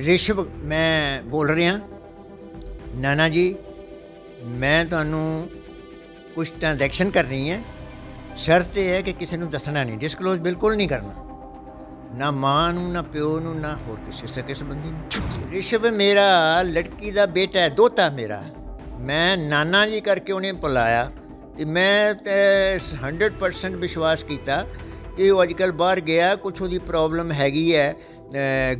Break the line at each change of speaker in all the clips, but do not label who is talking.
ਰਿਸ਼ਵ ਮੈਂ ਬੋਲ ਰਿਹਾ ਨਾਨਾ ਜੀ ਮੈਂ ਤੁਹਾਨੂੰ ਕੁਝ ਟ੍ਰਾਂਜੈਕਸ਼ਨ ਕਰਨੀ ਹੈ ਸ਼ਰਤ ਇਹ ਹੈ ਕਿ ਕਿਸੇ ਨੂੰ ਦੱਸਣਾ ਨਹੀਂ ਡਿਸਕਲੋਜ਼ ਬਿਲਕੁਲ ਨਹੀਂ ਕਰਨਾ ਨਾ ਮਾਂ ਨੂੰ ਨਾ ਪਿਓ ਨੂੰ ਨਾ ਹੋਰ ਕਿਸੇ ਸਕੇ ਸੰਬੰਧੀ ਨੂੰ ਰਿਸ਼ਵ ਮੇਰਾ ਲੜਕੀ ਦਾ ਬੇਟਾ ਹੈ ਦੋਤਾ ਮੇਰਾ ਮੈਂ ਨਾਨਾ ਜੀ ਕਰਕੇ ਉਹਨੇ ਬੁਲਾਇਆ ਤੇ ਮੈਂ ਤੇ 100% ਵਿਸ਼ਵਾਸ ਕੀਤਾ ਕਿ ਉਹ ਅੱਜਕੱਲ ਬਾਹਰ ਗਿਆ ਕੁਝ ਉਹਦੀ ਪ੍ਰੋਬਲਮ ਹੈਗੀ ਹੈ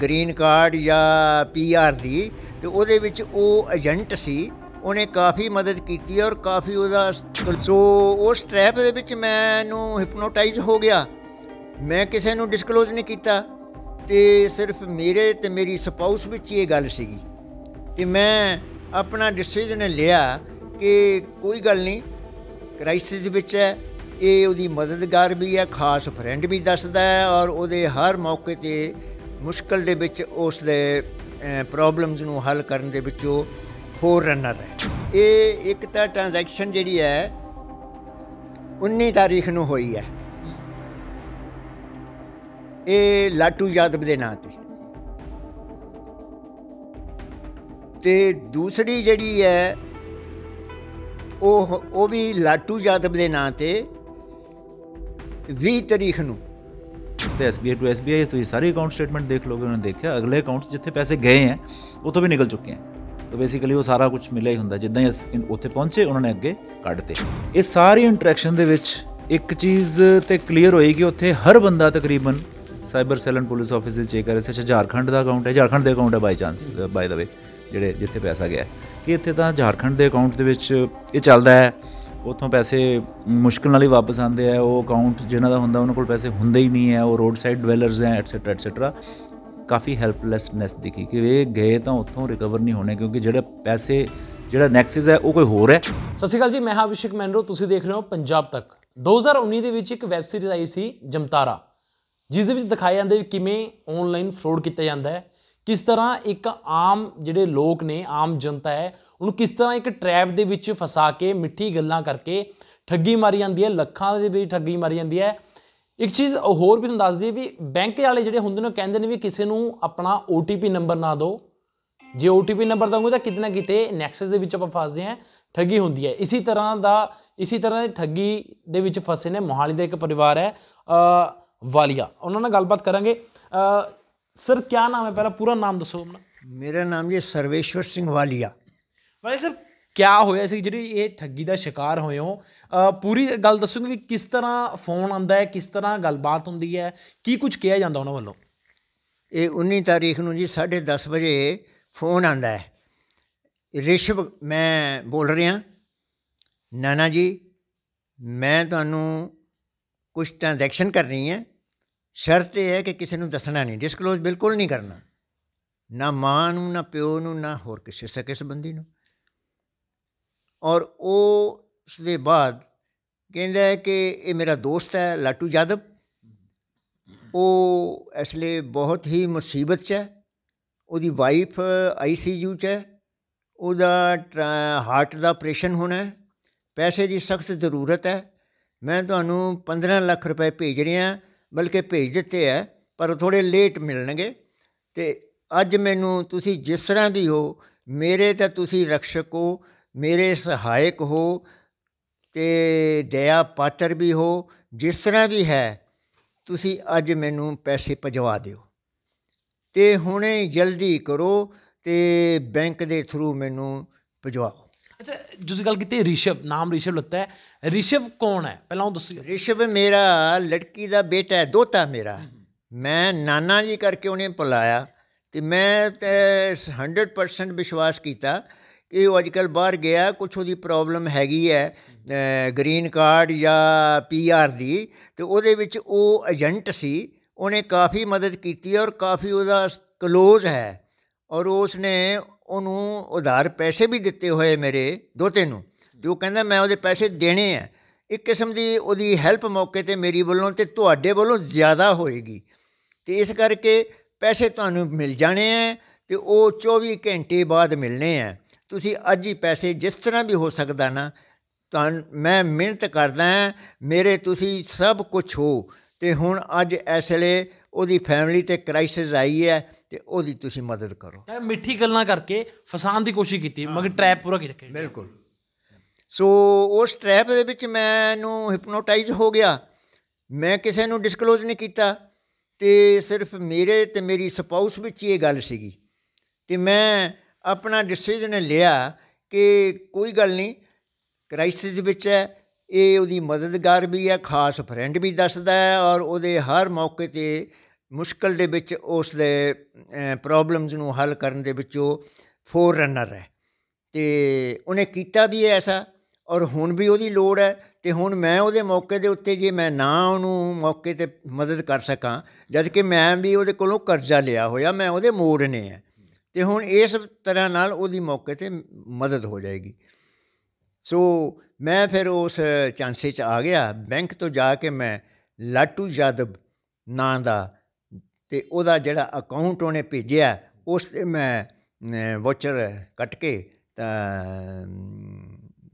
ਗ੍ਰੀਨ ਕਾਰਡ ਜਾਂ ਪੀਆਰ ਦੀ ਤੇ ਉਹਦੇ ਵਿੱਚ ਉਹ ਏਜੰਟ ਸੀ ਉਹਨੇ ਕਾਫੀ ਮਦਦ ਕੀਤੀ ਔਰ ਕਾਫੀ ਉਹਦਾ ਸੋ ਉਸ ਟ੍ਰੈਪ ਦੇ ਵਿੱਚ ਮੈਨੂੰ ਹਿਪਨੋਟਾਈਜ਼ ਹੋ ਗਿਆ ਮੈਂ ਕਿਸੇ ਨੂੰ ਡਿਸਕਲੋਜ਼ ਨਹੀਂ ਕੀਤਾ ਤੇ ਸਿਰਫ ਮੇਰੇ ਤੇ ਮੇਰੀ ਸਪਾਊਸ ਵਿੱਚ ਇਹ ਗੱਲ ਸੀਗੀ ਤੇ ਮੈਂ ਆਪਣਾ ਡਿਸੀਜਨ ਲਿਆ ਕਿ ਕੋਈ ਗੱਲ ਨਹੀਂ ਕ੍ਰਾਈਸਿਸ ਵਿੱਚ ਹੈ ਇਹ ਉਹਦੀ ਮਦਦਗਾਰ ਵੀ ਹੈ ਖਾਸ ਫਰੈਂਡ ਵੀ ਦੱਸਦਾ ਹੈ ਔਰ ਉਹਦੇ ਹਰ ਮੌਕੇ ਤੇ ਮੁਸ਼ਕਲ ਦੇ ਵਿੱਚ ਉਸ ਦੇ ਪ੍ਰੋਬਲਮਸ ਨੂੰ ਹੱਲ ਕਰਨ ਦੇ ਵਿੱਚ ਉਹ ਫੋਰ ਰਨਰ ਹੈ ਇਹ ਇੱਕ ਤਾਂ ਟ੍ਰਾਂਜੈਕਸ਼ਨ ਜਿਹੜੀ ਹੈ 19 ਤਾਰੀਖ ਨੂੰ ਹੋਈ ਹੈ ਇਹ ਲਾਟੂ ਯਾਦਵ ਦੇ ਨਾਂ ਤੇ ਤੇ ਦੂਸਰੀ ਜਿਹੜੀ ਹੈ ਉਹ ਉਹ ਵੀ ਲਾਟੂ ਯਾਦਵ ਦੇ ਨਾਂ ਤੇ 20 ਤਾਰੀਖ ਨੂੰ
ਸਕਦਾ SBI ਟੂ SBI ਤੁਸੀਂ ਸਾਰੇ ਅਕਾਊਂਟ ਸਟੇਟਮੈਂਟ ਦੇਖ ਲੋਗੇ ਉਹਨਾਂ ਨੇ ਦੇਖਿਆ ਅਗਲੇ ਅਕਾਊਂਟ ਜਿੱਥੇ ਪੈਸੇ ਗਏ ਹੈ ਉਹ ਤੋਂ ਵੀ ਨਿਕਲ ਚੁੱਕੇ ਹੈ ਸੋ ਬੇਸਿਕਲੀ ਉਹ ਸਾਰਾ ਕੁਝ ਮਿਲਿਆ ਹੀ ਹੁੰਦਾ ਜਿੱਦਾਂ ਹੀ ਉੱਥੇ ਪਹੁੰਚੇ ਉਹਨਾਂ ਨੇ ਅੱਗੇ ਕੱਢਤੇ ਇਹ ਸਾਰੀ ਇੰਟਰੈਕਸ਼ਨ ਦੇ ਵਿੱਚ ਇੱਕ ਚੀਜ਼ ਤੇ ਕਲੀਅਰ ਹੋਏਗੀ ਉੱਥੇ ਹਰ ਬੰਦਾ ਤਕਰੀਬਨ cyber cell and police office ਦੇ ਚੈੱਕ ਕਰ ਰਿਹਾ ਸੀ ਝਾਰਖੰਡ ਦਾ ਅਕਾਊਂਟ ਹੈ ਝਾਰਖੰਡ ਦੇ ਅਕਾਊਂਟ ਹੈ ਬਾਈ ਚਾਂਸ ਬਾਈ ਦਾ ਵੇ ਜਿਹੜੇ ਜਿੱਥੇ ਪੈਸਾ ਗਿਆ ਕਿ ਇੱਥੇ ਤਾਂ ਝਾਰਖੰਡ ਦੇ ਅਕਾਊਂਟ ਦੇ ਵਿੱਚ ਇਹ ਚੱਲਦਾ ਹੈ ਉਥੋਂ ਪੈਸੇ ਮੁਸ਼ਕਲ ਨਾਲ ਹੀ ਵਾਪਸ ਆਉਂਦੇ ਆ ਉਹ ਅਕਾਊਂਟ ਜਿਨ੍ਹਾਂ ਦਾ ਹੁੰਦਾ ਉਹਨਾਂ ਕੋਲ ਪੈਸੇ ਹੁੰਦੇ ਹੀ ਨਹੀਂ ਹੈ ਉਹ ਰੋਡ ਸਾਈਡ ਡਵੈਲਰਸ ਐ ਐਟਸੈਟਰਾ ਐਟਸੈਟਰਾ ਕਾਫੀ ਹੈਲਪਲੈਸਨੈਸ ਦਿਖੀ ਕਿ ਇਹ ਗਏ ਤਾਂ ਉਥੋਂ ਰਿਕਵਰ ਨਹੀਂ ਹੋਣੇ ਕਿਉਂਕਿ ਜਿਹੜੇ ਪੈਸੇ ਜਿਹੜਾ ਨੈਕਸਸ ਹੈ ਉਹ ਕੋਈ ਹੋਰ ਹੈ
ਸਤਿ ਸ਼੍ਰੀ ਅਕਾਲ ਜੀ ਮੈਂ ਹਾਬਿਸ਼ਕ ਮੈਨਰੋ ਤੁਸੀਂ ਦੇਖ ਰਹੇ ਹੋ ਪੰਜਾਬ ਤੱਕ 2019 ਦੇ ਵਿੱਚ ਇੱਕ ਵੈਬ ਸੀਰੀਜ਼ ਆਈ ਸੀ ਜਮਤਾਰਾ ਜਿਸ ਦੇ ਵਿੱਚ ਦਿਖਾਇਆ ਜਾਂਦਾ ਕਿਵੇਂ ਆਨਲਾਈਨ ਫਰਾਡ ਕੀਤਾ ਜਾਂਦਾ ਹੈ ਕਿਸ ਤਰ੍ਹਾਂ ਇੱਕ ਆਮ ਜਿਹੜੇ ਲੋਕ ਨੇ ਆਮ ਜਨਤਾ ਹੈ ਉਹਨੂੰ ਕਿਸ ਤਰ੍ਹਾਂ ਇੱਕ ਟ੍ਰੈਪ ਦੇ ਵਿੱਚ ਫਸਾ ਕੇ ਮਿੱਠੀ ਗੱਲਾਂ ਕਰਕੇ ਠੱਗੀ ਮਾਰੀ ਜਾਂਦੀ ਹੈ ਲੱਖਾਂ ਦੇ ਵਿੱਚ ਠੱਗੀ ਮਾਰੀ ਜਾਂਦੀ ਹੈ ਇੱਕ ਚੀਜ਼ ਹੋਰ ਵੀ ਤੁਹਾਨੂੰ ਦੱਸ ਦਈਏ ਵੀ ਬੈਂਕ ਵਾਲੇ ਜਿਹੜੇ ਹੁੰਦੇ ਨੇ ਕਹਿੰਦੇ ਨੇ ਵੀ ਕਿਸੇ ਨੂੰ ਆਪਣਾ OTP ਨੰਬਰ ਨਾ ਦਿਓ ਜੇ OTP ਨੰਬਰ ਦੋਗੇ ਤਾਂ ਕਿਤਨਾ ਕਿਤੇ ਨੈਕਸਸ ਦੇ ਵਿੱਚ ਆਪਾਂ ਫਸਦੇ ਆਂ ਠੱਗੀ ਹੁੰਦੀ ਹੈ ਇਸੇ ਤਰ੍ਹਾਂ ਦਾ ਇਸੇ ਤਰ੍ਹਾਂ ਦੀ ਠੱਗੀ ਦੇ ਵਿੱਚ ਫਸੇ ਨੇ ਮੋਹਾਲੀ ਦਾ ਇੱਕ ਪਰਿਵਾਰ ਹੈ ਵਾਲੀਆ ਉਹਨਾਂ ਨਾਲ ਗੱਲਬਾਤ ਕਰਾਂਗੇ ਸਰ ਕੀ ਨਾਮ ਹੈ ਪਹਿਲਾਂ
ਪੂਰਾ ਨਾਮ ਦੱਸੋ ਆਪਣਾ ਮੇਰਾ ਨਾਮ ਜੀ ਸਰਵੇਸ਼ਵਰ ਸਿੰਘ ਵਾਲੀਆ
ਵਾਲੀਆ ਸਰ ਕੀ ਹੋਇਆ ਸੀ ਜਿਹੜੀ ਇਹ ਠੱਗੀ ਦਾ ਸ਼ਿਕਾਰ ਹੋਏ ਹੋ ਪੂਰੀ ਗੱਲ ਦੱਸੂਗਾ ਵੀ ਕਿਸ ਤਰ੍ਹਾਂ ਫੋਨ ਆਉਂਦਾ ਹੈ
ਕਿਸ ਤਰ੍ਹਾਂ ਗੱਲਬਾਤ ਹੁੰਦੀ ਹੈ ਕੀ ਕੁਝ ਕਿਹਾ ਜਾਂਦਾ ਉਹਨਾਂ ਵੱਲੋਂ ਇਹ 19 ਤਾਰੀਖ ਨੂੰ ਜੀ 10:30 ਵਜੇ ਫੋਨ ਆਂਦਾ ਹੈ ਰਿਸ਼ਵ ਮੈਂ ਬੋਲ ਰਿਹਾ ਨਾਨਾ ਜੀ ਮੈਂ ਤੁਹਾਨੂੰ ਕੁਝ ਟ੍ਰਾਂਜੈਕਸ਼ਨ ਕਰਨੀ ਹੈ ਸ਼ਰਤ ਇਹ ਹੈ ਕਿ ਕਿਸੇ ਨੂੰ ਦੱਸਣਾ ਨਹੀਂ ਡਿਸਕਲੋਜ਼ ਬਿਲਕੁਲ ਨਹੀਂ ਕਰਨਾ ਨਾ ਮਾਂ ਨੂੰ ਨਾ ਪਿਓ ਨੂੰ ਨਾ ਹੋਰ ਕਿਸੇ ਸਕੇ ਸੰਬੰਧੀ ਨੂੰ ਔਰ ਉਹ ਉਸ ਦੇ ਬਾਅਦ ਕਹਿੰਦਾ ਹੈ ਕਿ ਇਹ ਮੇਰਾ ਦੋਸਤ ਹੈ ਲਾਟੂ ਯਾਦਵ ਉਹ ਅਸਲੇ ਬਹੁਤ ਹੀ ਮੁਸੀਬਤ 'ਚ ਹੈ ਉਹਦੀ ਵਾਈਫ ਆਈਸੀਯੂ 'ਚ ਹੈ ਉਹਦਾ ਹਾਰਟ ਦਾ ਆਪਰੇਸ਼ਨ ਹੋਣਾ ਹੈ ਪੈਸੇ ਦੀ ਸਖਤ ਜ਼ਰੂਰਤ ਹੈ ਮੈਂ ਤੁਹਾਨੂੰ 15 ਲੱਖ ਰੁਪਏ ਭੇਜ ਰਿਹਾ ਹਾਂ ਬਲਕਿ ਭੇਜ ਦਿੱਤੇ ਐ ਪਰ ਥੋੜੇ ਲੇਟ ਮਿਲਣਗੇ ਤੇ ਅੱਜ ਮੈਨੂੰ ਤੁਸੀਂ ਜਿਸ ਤਰ੍ਹਾਂ ਵੀ ਹੋ ਮੇਰੇ ਤਾਂ ਤੁਸੀਂ ਰਖਸ਼ਕ ਹੋ ਮੇਰੇ ਸਹਾਇਕ ਹੋ ਤੇ ਦਇਆ ਪਾਤਰ ਵੀ ਹੋ ਜਿਸ ਤਰ੍ਹਾਂ ਵੀ ਹੈ ਤੁਸੀਂ ਅੱਜ ਮੈਨੂੰ ਪੈਸੇ ਭਜਵਾ ਦਿਓ ਤੇ ਹੁਣੇ ਜਲਦੀ ਕਰੋ ਤੇ ਬੈਂਕ ਦੇ ਥਰੂ ਮੈਨੂੰ ਭਜਵਾਓ ਅੱਛਾ ਤੁਸੀਂ ਗੱਲ ਕੀਤੀ ਰਿਸ਼ਵ ਨਾਮ ਰਿਸ਼ਵ ਲੱਤਾ ਹੈ ਰਿਸ਼ਵ ਕੌਣ ਹੈ ਪਹਿਲਾਂ ਉਹ ਦੱਸੋ ਰਿਸ਼ਵ ਮੇਰਾ ਲੜਕੀ ਦਾ ਬੇਟਾ ਹੈ ਦੋਤਾ ਮੇਰਾ ਮੈਂ ਨਾਨਾ ਜੀ ਕਰਕੇ ਉਹਨੇ ਪੁਲਾਇਆ ਤੇ ਮੈਂ 100% ਵਿਸ਼ਵਾਸ ਕੀਤਾ ਕਿ ਉਹ ਅੱਜਕੱਲ ਬਾਹਰ ਗਿਆ ਕੁਝ ਉਹਦੀ ਪ੍ਰੋਬਲਮ ਹੈਗੀ ਹੈ ਗ੍ਰੀਨ ਕਾਰਡ ਜਾਂ ਪੀਆਰ ਦੀ ਤੇ ਉਹਦੇ ਵਿੱਚ ਉਹ ਏਜੰਟ ਸੀ ਉਹਨੇ ਕਾਫੀ ਮਦਦ ਕੀਤੀ ਔਰ ਕਾਫੀ ਉਹਦਾ ਕਲੋਜ਼ ਹੈ ਔਰ ਉਸਨੇ ਉਹਨੂੰ ਉਧਾਰ ਪੈਸੇ ਵੀ ਦਿੱਤੇ ਹੋਏ ਮੇਰੇ ਦੋਤੇ ਨੂੰ ਤੇ ਉਹ ਕਹਿੰਦਾ ਮੈਂ ਉਹਦੇ ਪੈਸੇ ਦੇਣੇ ਆ ਇੱਕ ਕਿਸਮ ਦੀ ਉਹਦੀ ਹੈਲਪ ਮੌਕੇ ਤੇ ਮੇਰੀ ਵੱਲੋਂ ਤੇ ਤੁਹਾਡੇ ਵੱਲੋਂ ਜ਼ਿਆਦਾ ਹੋਏਗੀ ਤੇ ਇਸ ਕਰਕੇ ਪੈਸੇ ਤੁਹਾਨੂੰ ਮਿਲ ਜਾਣੇ ਆ ਤੇ ਉਹ 24 ਘੰਟੇ ਬਾਅਦ ਮਿਲਣੇ ਆ ਤੁਸੀਂ ਅੱਜ ਹੀ ਪੈਸੇ ਜਿਸ ਤਰ੍ਹਾਂ ਵੀ ਹੋ ਸਕਦਾ ਨਾ ਤਾਂ ਮੈਂ ਮਿਹਨਤ ਕਰਦਾ ਮੇਰੇ ਤੁਸੀਂ ਸਭ ਕੁਝ ਹੋ ਤੇ ਹੁਣ ਅੱਜ ਇਸ ਲਈ ਉਹਦੀ ਫੈਮਿਲੀ ਤੇ ਕ੍ਰਾਈਸਿਸ ਆਈ ਹੈ ਤੇ ਉਹਦੀ ਤੁਸੀਂ ਮਦਦ ਕਰੋ
ਮਿੱਠੀ ਗੱਲਾਂ ਕਰਕੇ ਫਸਾਉਣ ਦੀ ਕੋਸ਼ਿਸ਼ ਕੀਤੀ ਮਗਰ ਟ੍ਰੈਪ ਪੂਰਾ ਕੀ ਰੱਖਿਆ ਬਿਲਕੁਲ
ਸੋ ਉਸ ਟ੍ਰੈਪ ਦੇ ਵਿੱਚ ਮੈਨੂੰ ਹਿਪਨੋਟਾਈਜ਼ ਹੋ ਗਿਆ ਮੈਂ ਕਿਸੇ ਨੂੰ ਡਿਸਕਲੋਜ਼ ਨਹੀਂ ਕੀਤਾ ਤੇ ਸਿਰਫ ਮੇਰੇ ਤੇ ਮੇਰੀ ਸਪਾਊਸ ਵਿੱਚ ਇਹ ਗੱਲ ਸੀਗੀ ਤੇ ਮੈਂ ਆਪਣਾ ਡਿਸੀਜਨ ਲਿਆ ਕਿ ਕੋਈ ਗੱਲ ਨਹੀਂ ਕ੍ਰਾਈਸਿਸ ਵਿੱਚ ਹੈ ਇਹ ਉਹਦੀ ਮਦਦਗਾਰ ਵੀ ਹੈ ਖਾਸ ਫਰੈਂਡ ਵੀ ਦੱਸਦਾ ਹੈ ਔਰ ਉਹਦੇ ਹਰ ਮੌਕੇ ਤੇ ਮੁਸ਼ਕਲ ਦੇ ਵਿੱਚ ਉਸ ਦੇ ਪ੍ਰੋਬਲਮਸ ਨੂੰ ਹੱਲ ਕਰਨ ਦੇ ਵਿੱਚ ਉਹ ਫੋਰ ਰਨਰ ਹੈ ਤੇ ਉਹਨੇ ਕੀਤਾ ਵੀ ਐਸਾ ਔਰ ਹੁਣ ਵੀ ਉਹਦੀ ਲੋੜ ਹੈ ਤੇ ਹੁਣ ਮੈਂ ਉਹਦੇ ਮੌਕੇ ਦੇ ਉੱਤੇ ਜੇ ਮੈਂ ਨਾ ਉਹਨੂੰ ਮੌਕੇ ਤੇ ਮਦਦ ਕਰ ਸਕਾਂ ਜਦ ਕਿ ਮੈਂ ਵੀ ਉਹਦੇ ਕੋਲੋਂ ਕਰਜ਼ਾ ਲਿਆ ਹੋਇਆ ਮੈਂ ਉਹਦੇ ਮੋੜ ਨੇ ਤੇ ਹੁਣ ਇਸ ਤਰ੍ਹਾਂ ਨਾਲ ਉਹਦੀ ਮੌਕੇ ਤੇ ਮਦਦ ਹੋ ਜਾਏਗੀ ਸੋ ਮੈਂ ਫਿਰ ਉਸ ਚਾਂਸੇ 'ਚ ਆ ਗਿਆ ਬੈਂਕ ਤੋਂ ਜਾ ਕੇ ਮੈਂ ਲਾਟੂ ਯਾਦਵ ਨਾਂ ਦਾ ਤੇ ਉਹਦਾ ਜਿਹੜਾ ਅਕਾਊਂਟ ਉਹਨੇ ਭੇਜਿਆ ਉਸ ਤੇ ਮੈਂ ਵਾਚਰ ਕੱਟ ਕੇ ਤਾਂ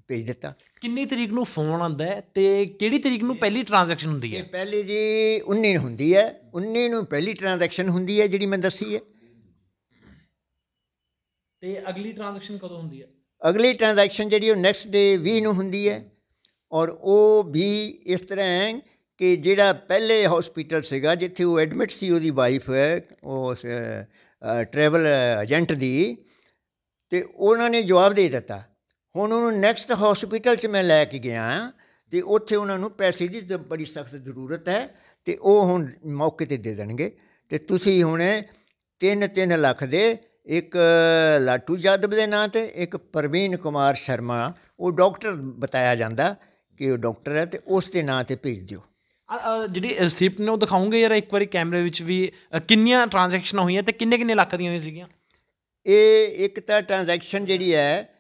ਭੇਜ ਦਿੱਤਾ ਕਿੰਨੀ ਤਰੀਕ ਨੂੰ ਫੋਨ ਆਉਂਦਾ ਤੇ ਕਿਹੜੀ ਤਰੀਕ ਨੂੰ ਪਹਿਲੀ ਟ੍ਰਾਂਜੈਕਸ਼ਨ ਹੁੰਦੀ ਹੈ ਇਹ ਪਹਿਲੀ ਜੀ 19 ਨੂੰ ਹੁੰਦੀ ਹੈ 19 ਨੂੰ ਪਹਿਲੀ ਟ੍ਰਾਂਜੈਕਸ਼ਨ ਹੁੰਦੀ ਹੈ ਜਿਹੜੀ ਮੈਂ ਦੱਸੀ ਹੈ
ਤੇ ਅਗਲੀ ਟ੍ਰਾਂਜੈਕਸ਼ਨ ਕਦੋਂ ਹੁੰਦੀ ਹੈ
ਅਗਲੀ ਟ੍ਰਾਂਜੈਕਸ਼ਨ ਜਿਹੜੀ ਉਹ ਨੈਕਸਟ ਡੇ 20 ਨੂੰ ਹੁੰਦੀ ਹੈ ਔਰ ਉਹ ਵੀ ਇਸ ਤਰ੍ਹਾਂ ਕਿ ਜਿਹੜਾ ਪਹਿਲੇ ਹਸਪੀਟਲ ਸੀਗਾ ਜਿੱਥੇ ਉਹ ਐਡਮਿਟ ਸੀ ਉਹਦੀ ਵਾਈਫ ਹੈ ਉਹ ਟਰੈਵਲ ਏਜੰਟ ਦੀ ਤੇ ਉਹਨਾਂ ਨੇ ਜਵਾਬ ਦੇ ਦਿੱਤਾ ਹੁਣ ਉਹਨੂੰ ਨੈਕਸਟ ਹਸਪੀਟਲ 'ਚ ਮੈਂ ਲੈ ਕੇ ਗਿਆ ਤੇ ਉੱਥੇ ਉਹਨਾਂ ਨੂੰ ਪੈਸੇ ਦੀ ਬੜੀ ਸਖਤ ਜ਼ਰੂਰਤ ਹੈ ਤੇ ਉਹ ਹੁਣ ਮੌਕੇ ਤੇ ਦੇ ਦੇਣਗੇ ਤੇ ਤੁਸੀਂ ਹੁਣ 3-3 ਲੱਖ ਦੇ ਇੱਕ ਲਾਟੂ ਜਾਦਵ ਦੇ ਨਾਂ ਤੇ ਇੱਕ ਪਰਵੀਨ ਕੁਮਾਰ ਸ਼ਰਮਾ ਉਹ ਡਾਕਟਰ ਬਤਾਇਆ ਜਾਂਦਾ ਕਿ ਉਹ ਡਾਕਟਰ ਹੈ ਤੇ ਉਸ ਦੇ ਨਾਂ ਤੇ ਭੇਜ ਦਿਓ
ਜਿਹੜੀ ਰਿਸਿਪਟ ਨੇ ਉਹ ਦਿਖਾਉਂਗੇ ਯਾਰ ਇੱਕ ਵਾਰੀ ਕੈਮਰੇ ਵਿੱਚ ਵੀ ਕਿੰਨੀਆਂ ਟ੍ਰਾਂਜੈਕਸ਼ਨਾਂ ਹੋਈਆਂ ਤੇ ਕਿੰਨੇ ਕਿੰਨੇ ਲੱਖ ਦੀਆਂ
ਹੋਈਆਂ ਸੀਗੀਆਂ ਇਹ ਇੱਕ ਤਾਂ ਟ੍ਰਾਂਜੈਕਸ਼ਨ ਜਿਹੜੀ ਹੈ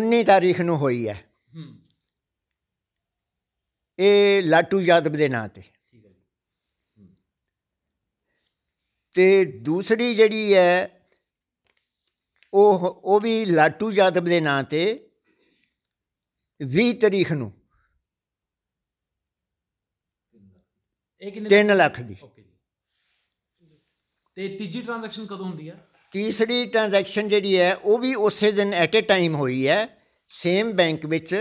19 ਤਾਰੀਖ ਨੂੰ ਹੋਈ ਹੈ ਇਹ ਲਾਟੂ ਯਾਦਵ ਦੇ ਨਾਂ ਤੇ ਤੇ ਦੂਸਰੀ ਜਿਹੜੀ ਹੈ ਉਹ ਉਹ ਵੀ ਲਾਟੂ ਯਾਦਵ ਦੇ ਨਾਂ ਤੇ 20 ਤਾਰੀਖ ਨੂੰ
ਇਹ 3 ਲੱਖ ਦੀ ਤੇ ਤੀਜੀ ਟ੍ਰਾਂਜੈਕਸ਼ਨ ਕਦੋਂ ਹੁੰਦੀ ਹੈ
ਤੀਸਰੀ ਟ੍ਰਾਂਜੈਕਸ਼ਨ ਜਿਹੜੀ ਹੈ ਉਹ ਵੀ ਉਸੇ ਦਿਨ ਐਟ ਅ ਟਾਈਮ ਹੋਈ ਹੈ ਸੇਮ ਬੈਂਕ ਵਿੱਚ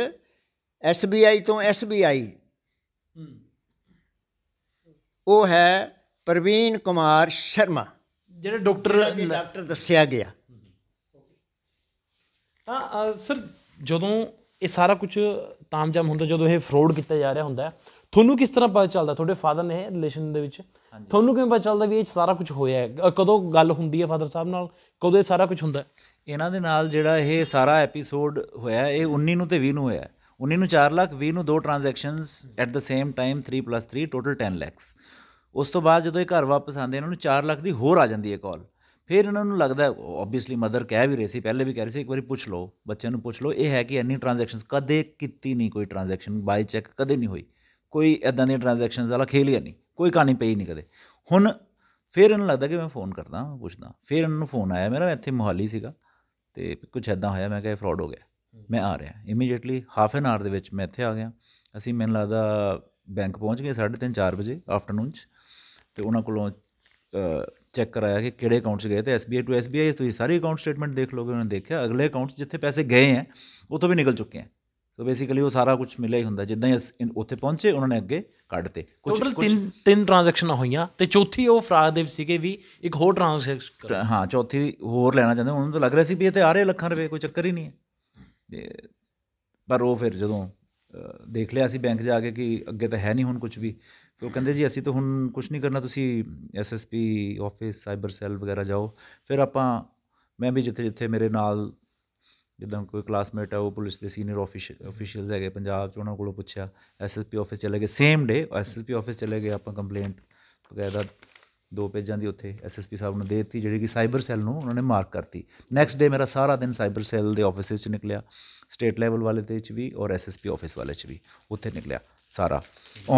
SBI ਤੋਂ SBI ਉਹ ਹੈ ਪ੍ਰਵੀਨ ਕੁਮਾਰ ਸ਼ਰਮਾ ਜਿਹੜੇ ਡਾਕਟਰ ਡਾਕਟਰ ਦੱਸਿਆ ਗਿਆ
ਤਾਂ ਸਰ ਜਦੋਂ ਇਹ ਸਾਰਾ ਕੁਝ ਤਾਮਜਾਮ ਹੁੰਦਾ ਜਦੋਂ ਇਹ ਫਰੋਡ ਕੀਤਾ ਜਾ ਰਿਹਾ ਹੁੰਦਾ ਤੁਹਾਨੂੰ ਕਿਸ ਤਰ੍ਹਾਂ ਪਤਾ ਚੱਲਦਾ ਤੁਹਾਡੇ ਫਾਦਰ ਨੇ ਰਿਲੇਸ਼ਨ ਦੇ ਵਿੱਚ ਤੁਹਾਨੂੰ ਕਿਵੇਂ ਪਤਾ ਚੱਲਦਾ ਵੀ ਇਹ ਸਾਰਾ ਕੁਝ ਹੋਇਆ ਹੈ ਕਦੋਂ ਗੱਲ ਹੁੰਦੀ ਹੈ ਫਾਦਰ ਸਾਹਿਬ ਨਾਲ
ਕਦੋਂ ਇਹ ਸਾਰਾ ਕੁਝ ਹੁੰਦਾ ਇਹਨਾਂ ਦੇ ਨਾਲ ਜਿਹੜਾ ਇਹ ਸਾਰਾ ਐਪੀਸੋਡ ਹੋਇਆ ਇਹ 19 ਨੂੰ ਤੇ 20 ਨੂੰ ਹੋਇਆ 19 ਨੂੰ 4 ਲੱਖ 20 ਨੂੰ ਦੋ transactions at the same time 3+3 total 10 lakhs ਉਸ ਤੋਂ ਬਾਅਦ ਜਦੋਂ ਇਹ ਘਰ ਵਾਪਸ ਆਉਂਦੇ ਇਹਨਾਂ ਨੂੰ 4 ਲੱਖ ਦੀ ਹੋਰ ਆ ਜਾਂਦੀ ਹੈ ਕਾਲ ਫਿਰ ਇਹਨਾਂ ਨੂੰ ਲੱਗਦਾ ਆਬਵੀਅਸਲੀ ਮਦਰ ਕਹਿ ਵੀ ਰਹੀ ਸੀ ਪਹਿਲੇ ਵੀ ਕਹਿ ਰਹੀ ਸੀ ਇੱਕ ਵਾਰੀ ਪੁੱਛ ਲਓ ਬੱਚਿਆਂ ਨੂੰ ਪੁੱਛ ਲਓ ਇਹ ਹੈ ਕਿ ਇੰਨੀ ਟ੍ਰਾਂਜੈਕਸ਼ਨਸ ਕਦੇ ਕੀਤੀ ਨਹੀਂ ਕੋਈ ਟ੍ਰਾਂਜੈਕਸ਼ਨ ਬਾਈ ਚੈੱਕ ਕਦੇ ਨਹੀਂ ਹੋਈ ਕੋਈ ਇਦਾਂ ਦੀਆਂ ਟ੍ਰਾਂਜੈਕਸ਼ਨਸ ਵਾਲਾ ਖੇਲ ਹੀ ਨਹੀਂ ਕੋਈ ਕਹਾਣੀ ਪਈ ਨਹੀਂ ਕਦੇ ਹੁਣ ਫਿਰ ਇਹਨੂੰ ਲੱਗਦਾ ਕਿ ਮੈਂ ਫੋਨ ਕਰਦਾ ਪੁੱਛਦਾ ਫਿਰ ਇਹਨਾਂ ਨੂੰ ਫੋਨ ਆਇਆ ਮੇਰਾ ਇੱਥੇ ਮੁਹਾਲੀ ਸੀਗਾ ਤੇ ਕੁਝ ਐਦਾਂ ਹੋਇਆ ਮੈਂ ਕਿਹਾ ਫਰਾਡ ਹੋ ਗਿਆ ਮੈਂ ਆ ਰਿਹਾ ਇਮੀਡੀਏਟਲੀ ਹਾਫ ਐਨ ਆਰ ਦੇ ਵਿੱਚ ਮੈਂ ਇੱਥੇ ਆ ਗਿਆ ਅਸੀਂ ਮੈਨੂੰ ਲੱਗਦਾ ਬੈਂਕ ਪਹੁੰਚ ਗਏ 3:30 4 ਵਜੇ ਆਫਟਰਨੂਨ ਚ ਤੇ ਉਹਨਾਂ ਕੋਲੋਂ ਚੈੱਕ ਕਰਾਇਆ ਕਿ ਕਿਹੜੇ ਅਕਾਊਂਟਸ ਗਏ ਤੇ SBI ਟੂ SBI ਤੁਸੀਂ ਸਾਰੇ ਅਕਾਊਂਟ ਸਟੇਟਮੈਂਟ ਦੇਖ ਲੋਗੇ ਉਹਨਾਂ ਨੇ ਦੇਖਿਆ ਅਗਲੇ ਅਕਾਊਂਟ ਜਿੱਥੇ ਪੈਸੇ ਗਏ ਆ ਉਹ ਤੋਂ ਵੀ ਨਿਕਲ ਚੁੱਕੇ ਆ ਸੋ ਬੇਸਿਕਲੀ ਉਹ ਸਾਰਾ ਕੁਝ ਮਿਲਿਆ ਹੀ ਹੁੰਦਾ ਜਿੱਦਾਂ ਹੀ ਉੱਥੇ ਪਹੁੰਚੇ ਉਹਨਾਂ ਨੇ ਅੱਗੇ ਕੱਢਤੇ ਕੁਝ ਤਿੰਨ
ਤਿੰਨ ਟ੍ਰਾਂਜੈਕਸ਼ਨਾਂ ਹੋਈਆਂ ਤੇ ਚੌਥੀ ਉਹ ਫਰਾਦੇਵ ਸੀਗੇ ਵੀ ਇੱਕ ਹੋਰ ਟ੍ਰਾਂਜੈਕਸ਼ਨ
ਹਾਂ ਚੌਥੀ ਹੋਰ ਲੈਣਾ ਚਾਹੁੰਦੇ ਉਹਨਾਂ ਨੂੰ ਲੱਗ ਰਿਹਾ ਸੀ ਵੀ ਇਹ ਤੇ ਆ ਰਹੇ ਲੱਖਾਂ ਰੁਪਏ ਕੋਈ ਚੱਕਰ ਹੀ ਨਹੀਂ ਹੈ ਪਰ ਉਹ ਫਿਰ ਜਦੋਂ ਦੇਖ ਲਿਆ ਸੀ ਬੈਂਕ ਜਾ ਕੇ ਕਿ ਅੱਗੇ ਤਾਂ ਹੈ ਨਹੀਂ ਹੁਣ ਕੁਝ ਵੀ ਉਹ ਕਹਿੰਦੇ ਜੀ ਅਸੀਂ ਤਾਂ ਹੁਣ ਕੁਝ ਨਹੀਂ ਕਰਨਾ ਤੁਸੀਂ ਐਸਐਸਪੀ ਆਫਿਸ ਸਾਈਬਰ ਸੈੱਲ ਵਗੈਰਾ ਜਾਓ ਫਿਰ ਆਪਾਂ ਮੈਂ ਵੀ ਜਿੱਥੇ ਜਿੱਥੇ ਮੇਰੇ ਨਾਲ ਜਦੋਂ ਕੋਈ ਕਲਾਸਮੇਟ ਆ ਉਹ ਪੁਲਿਸ ਦੇ ਸੀਨੀਅਰ ਅਫੀਸ਼ੀਅਲਸ ਹੈਗੇ ਪੰਜਾਬ ਚ ਉਹਨਾਂ ਕੋਲੋਂ ਪੁੱਛਿਆ ਐਸਐਸਪੀ ਆਫਿਸ ਚਲੇ ਗਏ ਸੇਮ ਡੇ ਐਸਐਸਪੀ ਆਫਿਸ ਚਲੇ ਗਏ ਆਪਾਂ ਕੰਪਲੇਂਟ ਵਗੈਰਾ ਦੋ ਪੇਜਾਂ ਦੀ ਉੱਥੇ ਐਸਐਸਪੀ ਸਾਹਿਬ ਨੂੰ ਦੇ ਦਿੱਤੀ ਜਿਹੜੀ ਕਿ ਸਾਈਬਰ ਸੈੱਲ ਨੂੰ ਉਹਨਾਂ ਨੇ ਮਾਰਕ ਕਰਤੀ ਨੈਕਸਟ ਡੇ ਮੇਰਾ ਸਾਰਾ ਦਿਨ ਸਾਈਬਰ ਸੈੱਲ ਦੇ ਆਫਿਸਿਸ 'ਚ ਨਿਕਲਿਆ ਸਟੇਟ ਲੈਵਲ ਵਾਲੇ ਤੇ ਚ ਵੀ ਔਰ ਐਸਐਸਪੀ ਆਫਿਸ ਵਾਲੇ 'ਚ ਵੀ ਉੱਥੇ ਨਿਕਲਿਆ ਸਾਰਾ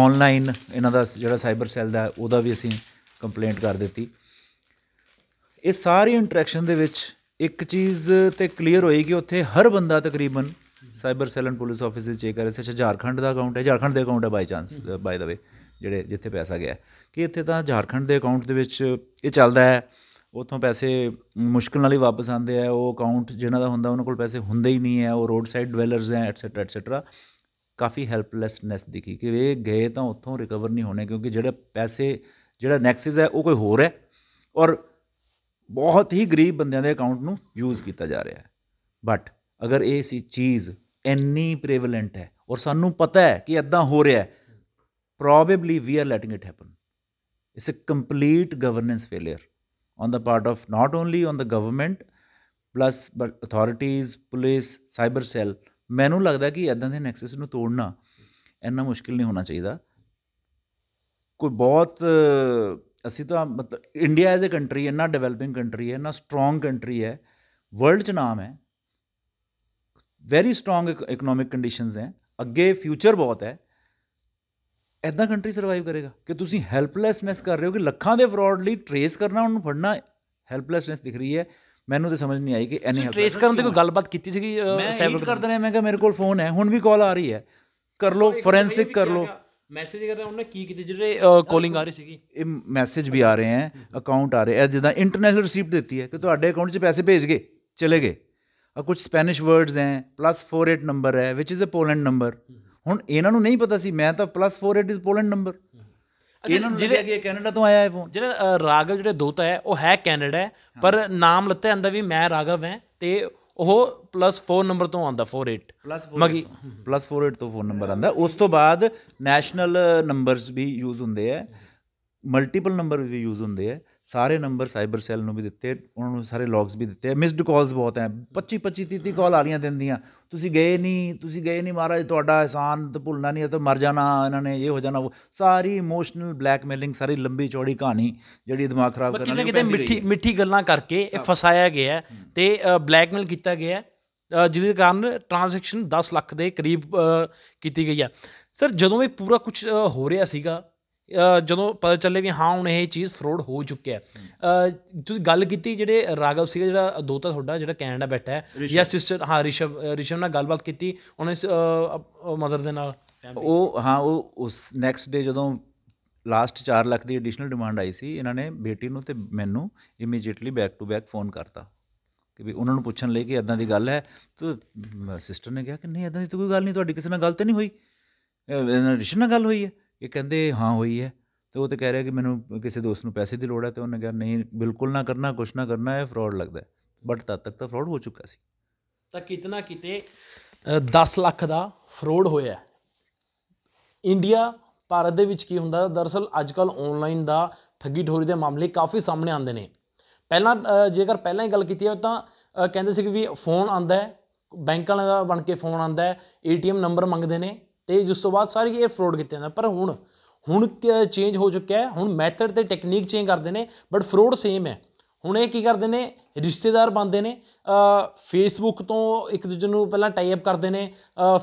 ਆਨਲਾਈਨ ਇਹਨਾਂ ਦਾ ਜਿਹੜਾ ਸਾਈਬਰ ਸੈੱਲ ਦਾ ਉਹਦਾ ਵੀ ਅਸੀਂ ਕੰਪਲੇਂਟ ਕਰ ਦਿੱਤੀ ਇਹ ਸਾਰੀ ਇੰਟਰੈਕਸ਼ਨ ਦੇ ਵਿੱਚ ਇੱਕ ਚੀਜ਼ ਤੇ ਕਲੀਅਰ ਹੋਈ ਕਿ ਉੱਥੇ ਹਰ ਬੰਦਾ ਤਕਰੀਬਨ ਸਾਈਬਰ ਸੈਲਨ ਪੁਲਿਸ ਆਫਿਸ ਵਿੱਚ ਚੈੱਕ ਕਰ ਰਿਹਾ ਸੀ ਅੱਛਾ ਝਾਰਖੰਡ ਦਾ ਅਕਾਊਂਟ ਹੈ ਝਾਰਖੰਡ ਦੇ ਅਕਾਊਂਟ ਹੈ ਬਾਈ ਚਾਂਸ ਬਾਈ ਦਾ ਵੇ ਜਿਹੜੇ ਜਿੱਥੇ ਪੈਸਾ ਗਿਆ ਕਿ ਇੱਥੇ ਤਾਂ ਝਾਰਖੰਡ ਦੇ ਅਕਾਊਂਟ ਦੇ ਵਿੱਚ ਇਹ ਚੱਲਦਾ ਹੈ ਉਥੋਂ ਪੈਸੇ ਮੁਸ਼ਕਲ ਨਾਲ ਹੀ ਵਾਪਸ ਆਉਂਦੇ ਆ ਉਹ ਅਕਾਊਂਟ ਜਿਨ੍ਹਾਂ ਦਾ ਹੁੰਦਾ ਉਹਨਾਂ ਕੋਲ ਪੈਸੇ ਹੁੰਦੇ ਹੀ ਨਹੀਂ ਹੈ ਉਹ ਰੋਡ ਸਾਈਡ ਡਵੈਲਰਸ ਹੈ ਐਟਸੈਟਰਾ ਐਟਸੈਟਰਾ ਕਾਫੀ ਹੈਲਪਲੈਸਨੈਸ ਦਿਖੀ ਕਿ ਇਹ ਗਏ ਤਾਂ ਉੱਥੋਂ ਰਿਕਵਰ ਨਹੀਂ ਹੋਣੇ ਕਿਉਂਕਿ ਜਿਹੜਾ ਪੈਸੇ ਜਿਹੜਾ ਨੈਕਸਸ ਹੈ ਉਹ ਕੋਈ ਹੋਰ ਹੈ ਔਰ ਬਹੁਤ ਹੀ ਗਰੀਬ ਬੰਦਿਆਂ ਦੇ ਅਕਾਊਂਟ ਨੂੰ ਯੂਜ਼ ਕੀਤਾ ਜਾ ਰਿਹਾ ਹੈ ਬਟ ਅਗਰ ਇਹ ਸੀ ਚੀਜ਼ ਇੰਨੀ ਪ੍ਰੇਵਲੈਂਟ ਹੈ ਔਰ ਸਾਨੂੰ ਪਤਾ ਹੈ ਕਿ ਇਦਾਂ ਹੋ ਰਿਹਾ ਹੈ probably we are letting it happen it's uh complete governance failure on the part of not only on the government plus but authorities police cyber cell ਮੈਨੂੰ ਲੱਗਦਾ ਕਿ ਇਦਾਂ ਦੇ ਨੈਕਸਸ ਨੂੰ ਤੋੜਨਾ ਇੰਨਾ ਮੁਸ਼ਕਿਲ ਨਹੀਂ ਹੋਣਾ ਚਾਹੀਦਾ ਕੋਈ ਬਹੁਤ ਅਸੀਂ ਤਾਂ ਮਤਲਬ ਇੰਡੀਆ ਐਜ਼ ਅ ਕੰਟਰੀ ਇੰਨਾ ਡਿਵੈਲਪਿੰਗ ਕੰਟਰੀ ਹੈ ਇੰਨਾ ਸਟਰੋਂਗ ਕੰਟਰੀ ਹੈ ਵਰਲਡ 'ਚ ਨਾਮ ਹੈ ਵੈਰੀ ਸਟਰੋਂਗ ਇਕਨੋਮਿਕ ਕੰਡੀਸ਼ਨਸ ਹੈ ਅੱਗੇ ਫਿਊਚਰ ਬਹੁਤ ਹੈ ਐਦਾਂ ਕੰਟਰੀ ਸਰਵਾਈਵ ਕਰੇਗਾ ਕਿ ਤੁਸੀਂ ਹੈਲਪਲੈਸਨੈਸ ਕਰ ਰਹੇ ਹੋ ਕਿ ਲੱਖਾਂ ਦੇ ਫਰਾਡ ਲਈ ਟ੍ਰੇਸ ਕਰਨਾ ਉਹਨੂੰ ਫੜਨਾ ਹੈਲਪਲੈਸਨੈਸ ਦਿਖ ਰਹੀ ਹੈ ਮੈਨੂੰ ਤਾਂ ਸਮਝ ਨਹੀਂ ਆਈ ਕਿ ਐਨੀ ਹੈਲਪ ਟ੍ਰੇਸ
ਕਰਨ ਦੀ ਕੋਈ ਗੱਲਬਾਤ ਕੀਤੀ ਸੀਗੀ ਸਾਈਬਰ ਕਰਦੇ
ਨੇ ਮੈਂ ਕਿਹਾ ਮੇਰੇ ਕੋਲ ਫੋਨ ਹੈ ਹੁਣ ਵੀ ਕਾਲ ਆ ਰਹੀ ਹੈ ਕਰ ਲੋ ਫੋਰੈਂਸਿਕ ਕਰ ਲੋ
ਮੈਸੇਜ ਕਰ ਰਹੇ ਉਹਨੇ ਕੀ ਕੀਤੇ ਜਿਹੜੇ ਕਾਲਿੰਗ
ਆ ਰਹੀ ਸੀਗੀ ਇਹ ਮੈਸੇਜ ਵੀ ਆ ਰਹੇ ਆ ਅਕਾਊਂਟ ਆ ਰਹੇ ਆ ਜਿੱਦਾਂ ਇੰਟਰਨੈਸ਼ਨਲ ਰਿਸੀਪਟ ਦਿੱਤੀ ਹੈ ਕਿ ਤੁਹਾਡੇ ਅਕਾਊਂਟ 'ਚ ਪੈਸੇ ਭੇਜ ਗਏ ਚਲੇ ਗਏ ਆ ਕੁਝ ਸਪੈਨਿਸ਼ ਵਰਡਸ ਐ ਪਲੱਸ 48 ਨੰਬਰ ਹੈ ਵਿਚ ਇਜ਼ ਅ ਪੋਲੈਂਡ ਨੰਬਰ ਹੁਣ ਇਹਨਾਂ ਨੂੰ ਨਹੀਂ ਪਤਾ ਸੀ ਮੈਂ ਤਾਂ ਪਲੱਸ 48 ਇਜ਼ ਪੋਲੈਂਡ ਨੰਬਰ ਇਹਨਾਂ ਨੂੰ ਲੱਗਿਆ ਕਿ ਕੈਨੇਡਾ ਤੋਂ ਆਇਆ ਹੈ
ਫੋਨ ਜਿਹੜਾ ਰਾਗਵ ਜਿਹੜੇ ਦੋਤਾ ਹੈ ਉਹ ਹੈ ਕੈਨੇਡਾ ਪਰ ਨਾਮ ਲੱਤੇ ਅੰਦਰ ਵੀ ਮੈਂ ਰਾਗਵ ਹਾਂ ਤੇ
ਉਹ ਪਲੱਸ 4 ਨੰਬਰ ਤੋਂ ਆਉਂਦਾ 48 ਮਗੀ ਪਲੱਸ 48 ਤੋਂ ਫੋਨ ਨੰਬਰ ਆਉਂਦਾ ਉਸ ਤੋਂ ਬਾਅਦ ਨੈਸ਼ਨਲ ਨੰਬਰਸ ਵੀ ਯੂਜ਼ ਹੁੰਦੇ ਆ ਮਲਟੀਪਲ ਨੰਬਰ ਵੀ ਯੂਜ਼ ਹੁੰਦੇ ਆ ਸਾਰੇ ਨੰਬਰ ਸਾਈਬਰ ਸੈੱਲ ਨੂੰ ਵੀ ਦਿੱਤੇ ਉਹਨਾਂ ਨੂੰ ਸਾਰੇ ਲੌਗਸ ਵੀ ਦਿੱਤੇ ਮਿਸਡ ਕਾਲਸ ਬਹੁਤ ਹੈ 25 25 30 ਕਾਲ ਆ ਰਹੀਆਂ ਦਿੰਦੀਆਂ ਤੁਸੀਂ ਗਏ ਨਹੀਂ ਤੁਸੀਂ ਗਏ ਨਹੀਂ ਮਹਾਰਾਜ ਤੁਹਾਡਾ ਅਹਿਸਾਨ ਤਾਂ ਭੁੱਲਣਾ ਨਹੀਂ ਤਾਂ ਮਰ ਜਾਣਾ ਇਹਨਾਂ ਨੇ ਇਹ ਹੋ ਜਾਣਾ ਸਾਰੀ ਇਮੋਸ਼ਨਲ ਬਲੈਕਮੇਲਿੰਗ ਸਾਰੀ ਲੰਬੀ ਚੌੜੀ ਕਹਾਣੀ ਜਿਹੜੀ ਦਿਮਾਗ ਖਰਾਬ ਕਰਨ ਵਾਲੀ ਕਿਤੇ ਮਿੱਠੀ ਮਿੱਠੀ
ਗੱਲਾਂ ਕਰਕੇ ਇਹ ਫਸਾਇਆ ਗਿਆ ਤੇ ਬਲੈਕਮੇਲ ਕੀਤਾ ਗਿਆ ਜਿਹਦੇ ਕਾਰਨ ਟ੍ਰਾਂਜੈਕਸ਼ਨ 10 ਲੱਖ ਦੇ ਕਰੀਬ ਕੀਤੀ ਗਈ ਆ ਸਰ ਜਦੋਂ ਇਹ ਪੂਰਾ ਕੁਝ ਹੋ ਰਿਹਾ ਸੀਗਾ ਜਦੋਂ ਪਤਾ ਚੱਲੇ ਵੀ ਹਾਂ ਹੁਣ ਇਹ ਚੀਜ਼ ਫਰੋਡ ਹੋ ਚੁੱਕਿਆ ਹੈ ਤੁਸੀਂ ਗੱਲ ਕੀਤੀ ਜਿਹੜੇ ਰਾਗਵ ਸੀਗਾ ਜਿਹੜਾ ਦੋਤਾ ਤੁਹਾਡਾ ਜਿਹੜਾ ਕੈਨੇਡਾ ਬੈਠਾ ਹੈ ਜਾਂ ਸਿਸਟਰ ਹਾਂ ਰਿਸ਼ਵ ਰਿਸ਼ਵ ਨਾਲ ਗੱਲਬਾਤ ਕੀਤੀ ਉਹਨੇ ਮਦਰ ਦੇ ਨਾਲ
ਉਹ ਹਾਂ ਉਹ ਉਸ ਨੈਕਸਟ ਡੇ ਜਦੋਂ ਲਾਸਟ 4 ਲੱਖ ਦੀ ਐਡੀਸ਼ਨਲ ਡਿਮਾਂਡ ਆਈ ਸੀ ਇਹਨਾਂ ਨੇ ਬੇਟੀ ਨੂੰ ਤੇ ਮੈਨੂੰ immediately back to back phone ਕਰਤਾ ਕਿ ਵੀ ਉਹਨਾਂ ਨੂੰ ਪੁੱਛਣ ਲਈ ਕਿ ਇਦਾਂ ਦੀ ਗੱਲ ਹੈ ਤਾਂ ਸਿਸਟਰ ਨੇ ਕਿਹਾ ਕਿ ਨਹੀਂ ਇਦਾਂ ਦੀ ਕੋਈ ਗੱਲ ਨਹੀਂ ਤੁਹਾਡੀ ਕਿਸੇ ਨਾਲ ਗੱਲ ਤੇ ਨਹੀਂ ਹੋਈ ਰਿਸ਼ਵ ਨਾਲ ਗੱਲ ਹੋਈ ਹੈ ਇਹ ਕਹਿੰਦੇ ਹਾਂ ਹੋਈ ਹੈ ਤੇ ਉਹ ਤੇ ਕਹਿ ਰਿਹਾ ਕਿ ਮੈਨੂੰ ਕਿਸੇ ਦੋਸਤ ਨੂੰ ਪੈਸੇ ਦੀ ਲੋੜ ਹੈ ਤੇ ਉਹਨੇ ਕਿਹਾ ਨਹੀਂ ਬਿਲਕੁਲ ਨਾ ਕਰਨਾ ਕੁਛ ਨਾ ਕਰਨਾ ਇਹ ਫਰਾਡ ਲੱਗਦਾ ਬਟ ਤਦ ਤੱਕ ਤਾਂ ਫਰਾਡ ਹੋ ਚੁੱਕਾ ਸੀ
ਤਾਂ ਕਿਤਨਾ ਕਿਤੇ
10 ਲੱਖ ਦਾ ਫਰਾਡ ਹੋਇਆ ਇੰਡੀਆ ਭਾਰਤ ਦੇ ਵਿੱਚ
ਕੀ ਹੁੰਦਾ ਦਰਸਲ ਅੱਜ ਕੱਲ ਆਨਲਾਈਨ ਦਾ ਠੱਗੀ ਠੋਰੀ ਦੇ ਮਾਮਲੇ ਕਾਫੀ ਸਾਹਮਣੇ ਆਉਂਦੇ ਨੇ ਪਹਿਲਾਂ ਜੇਕਰ ਪਹਿਲਾਂ ਹੀ ਗੱਲ ਕੀਤੀ ਹੈ ਤਾਂ ਕਹਿੰਦੇ ਸੀ ਕਿ ਵੀ ਫੋਨ ਆਂਦਾ ਹੈ ਬੈਂਕ ਵਾਲਿਆਂ ਦਾ ਬਣ ਕੇ ਫੋਨ ਆਂਦਾ ਹੈ ਏਟੀਐਮ ਨੰਬਰ ਮੰਗਦੇ ਨੇ ਤੇ ਜਿਸ ਤੋਂ ਬਾਅਦ ਸਾਰੇ ਇਹ ਫਰੋਡ ਕੀਤੇ ਜਾਂਦਾ ਪਰ ਹੁਣ ਹੁਣ ਚੇਂਜ ਹੋ ਚੁੱਕਿਆ ਹੈ ਹੁਣ ਮੈਥਡ ਤੇ ਟੈਕਨੀਕ ਚੇਂਜ ਕਰਦੇ ਨੇ ਬਟ ਫਰੋਡ ਸੇਮ ਹੈ ਹੁਣ ਇਹ ਕੀ ਕਰਦੇ ਨੇ ਰਿਸ਼ਤੇਦਾਰ ਬੰਦੇ ਨੇ ਫੇਸਬੁੱਕ ਤੋਂ ਇੱਕ ਦੂਜੇ ਨੂੰ ਪਹਿਲਾਂ ਟਾਈ ਅਪ ਕਰਦੇ ਨੇ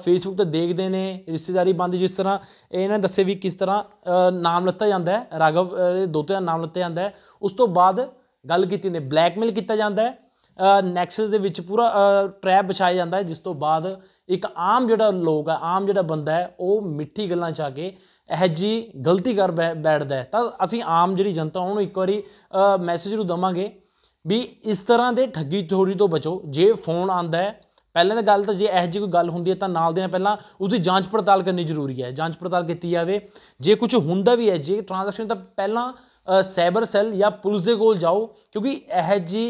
ਫੇਸਬੁੱਕ ਤੇ ਦੇਖਦੇ ਨੇ ਰਿਸ਼ਤੇਦਾਰੀ ਬੰਦ ਜਿਸ ਤਰ੍ਹਾਂ ਇਹਨਾਂ ਦੱਸੇ ਵੀ ਕਿਸ ਤਰ੍ਹਾਂ ਨਾਮ ਲੱਤਾ ਜਾਂਦਾ ਹੈ ਰਾਗਵ ਦੋਤਿਆਂ ਦਾ ਨਾਮ ਲੱਤਾ ਜਾਂਦਾ ਹੈ ਉਸ ਤੋਂ ਬਾਅਦ ਗੱਲ ਕੀਤੀ ਨੇ ਬਲੈਕਮੇਲ ਕੀਤਾ ਜਾਂਦਾ ਹੈ ਨੈਕਸਸ ਦੇ ਵਿੱਚ ਪੂਰਾ ਟ੍ਰੈਪ ਵਿਛਾਇਆ ਜਾਂਦਾ ਹੈ ਜਿਸ ਤੋਂ ਬਾਅਦ ਇੱਕ ਆਮ ਜਿਹੜਾ ਲੋਕ ਹੈ ਆਮ ਜਿਹੜਾ ਬੰਦਾ ਹੈ ਉਹ ਮਿੱਠੀ ਗੱਲਾਂ ਚ ਆ ਕੇ ਇਹ ਜੀ ਗਲਤੀ ਕਰ ਬੈਠਦਾ ਹੈ ਤਾਂ ਅਸੀਂ ਆਮ ਜਿਹੜੀ ਜਨਤਾ ਉਹਨੂੰ ਇੱਕ ਵਾਰੀ ਮੈਸੇਜ ਨੂੰ ਦਵਾਂਗੇ ਵੀ ਇਸ ਤਰ੍ਹਾਂ ਦੇ ਠੱਗੀ ਚੋਰੀ ਤੋਂ ਬਚੋ ਜੇ ਫੋਨ ਆਂਦਾ ਹੈ ਪਹਿਲਾਂ ਤਾਂ ਗੱਲ ਤਾਂ ਜੇ ਇਹ ਜੀ ਕੋਈ ਗੱਲ ਹੁੰਦੀ ਹੈ ਤਾਂ ਨਾਲ ਦੇ ਪਹਿਲਾਂ ਪਹਿਲਾਂ ਦੀ ਜਾਂਚ ਪੜਤਾਲ ਕਰਨੀ ਜ਼ਰੂਰੀ ਹੈ ਜਾਂਚ ਪੜਤਾਲ ਕੀਤੀ ਜਾਵੇ ਜੇ ਕੁਝ ਹੁੰਦਾ ਵੀ ਹੈ ਜੇ ਟ੍ਰਾਂਜੈਕਸ਼ਨ ਤਾਂ ਪਹਿਲਾਂ ਸਾਈਬਰ ਸੈੱਲ ਜਾਂ ਪੁਲਿਸ ਦੇ ਕੋਲ ਜਾਓ ਕਿਉਂਕਿ ਇਹ ਜੀ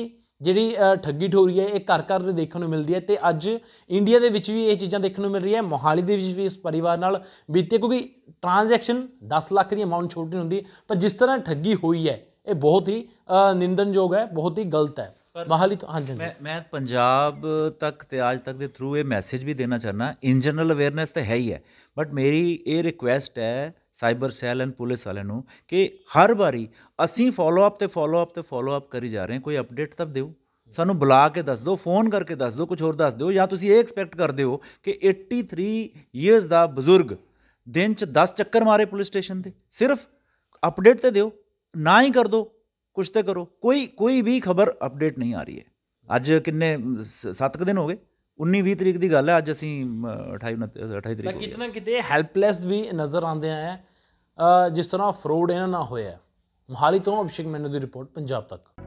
ਜਿਹੜੀ ਠੱਗੀ ਠੋਰੀ ਹੈ ਇਹ ਘਰ ਘਰ ਦੇ ਦੇਖਣ ਨੂੰ ਮਿਲਦੀ ਹੈ ਤੇ ਅੱਜ ਇੰਡੀਆ ਦੇ ਵਿੱਚ ਵੀ ਇਹ ਚੀਜ਼ਾਂ ਦੇਖਣ ਨੂੰ ਮਿਲ ਰਹੀ ਹੈ ਮੋਹਾਲੀ ਦੇ ਵਿੱਚ ਵੀ ਇਸ ਪਰਿਵਾਰ ਨਾਲ ਬੀਤੇ ਕਿਉਂਕਿ ਟ੍ਰਾਂਜੈਕਸ਼ਨ 10 ਲੱਖ ਦੀ ਅਮਾਉਂਟ ਛੋਟੀ ਹੁੰਦੀ ਪਰ ਜਿਸ ਤਰ੍ਹਾਂ ਠੱਗੀ ਹੋਈ ਹੈ ਇਹ ਬਹੁਤ ਹੀ ਨਿੰਦਨਯੋਗ ਹੈ ਬਹੁਤ ਹੀ ਗਲਤ ਹੈ ਮਹਾਲੀ ਤੋਂ ਹਾਂਜੀ ਮੈਂ
ਮੈਂ ਪੰਜਾਬ ਤੱਕ ਤੇ ਅੱਜ ਤੱਕ ਦੇ ਥਰੂ ਇਹ ਮੈਸੇਜ ਵੀ ਦੇਣਾ ਚਾਹਨਾ ਇਨ ਜਨਰਲ ਅਵੇਅਰਨੈਸ ਤਾਂ ਹੈ ਹੀ ਹੈ ਬਟ ਮੇਰੀ ਇਹ ਰਿਕੁਐਸਟ ਹੈ ਸਾਈਬਰ ਸੈਲ ਐਂਡ ਪੁਲਿਸ ਵਾਲਿਆਂ ਨੂੰ ਕਿ ਹਰ ਵਾਰੀ ਅਸੀਂ ਫਾਲੋ ਅਪ ਤੇ ਫਾਲੋ ਅਪ ਤੇ ਫਾਲੋ ਅਪ ਕਰੀ ਜਾ ਰਹੇ ਹਾਂ ਕੋਈ ਅਪਡੇਟ ਤਾਂ ਦਿਓ ਸਾਨੂੰ ਬੁਲਾ ਕੇ ਦੱਸ ਦਿਓ ਫੋਨ ਕਰਕੇ ਦੱਸ ਦਿਓ ਕੁਝ ਹੋਰ ਦੱਸ ਦਿਓ ਜਾਂ ਤੁਸੀਂ ਇਹ ਐਕਸਪੈਕਟ ਕਰਦੇ ਹੋ ਕਿ 83 ਇਅਰਸ ਦਾ ਬਜ਼ੁਰਗ ਦਿਨ ਚ 10 ਚੱਕਰ ਮਾਰੇ ਪੁਲਿਸ ਸਟੇਸ਼ਨ ਤੇ ਸਿਰਫ ਅਪਡੇਟ ਤੇ ਦਿਓ ਨਾ ਹੀ ਕਰ ਦਿਓ ਕੁਝ ਤੇ ਕਰੋ ਕੋਈ ਕੋਈ ਵੀ ਖਬਰ ਅਪਡੇਟ ਨਹੀਂ ਆ ਰਹੀ ਹੈ ਅੱਜ ਕਿੰਨੇ 7 ਦਿਨ ਹੋ ਗਏ 19 20 ਤਰੀਕ ਦੀ ਗੱਲ ਹੈ ਅੱਜ ਅਸੀਂ 28 29 28 ਤਰੀਕ ਤੱਕ ਕਿਤਨਾ
ਕਿਤੇ ਹੈਲਪਲੈਸ ਵੀ ਨਜ਼ਰ ਆਉਂਦੇ ਆ ਜਿਸ ਤਰ੍ਹਾਂ ਫਰੋਡ ਇਹਨਾਂ ਨਾਲ ਹੋਇਆ ਮੋਹਾਲੀ ਤੋਂ ਅਭਿਸ਼ੇਕ ਮੈਨੂੰ ਦੀ ਰਿਪੋਰਟ ਪੰਜਾਬ ਤੱਕ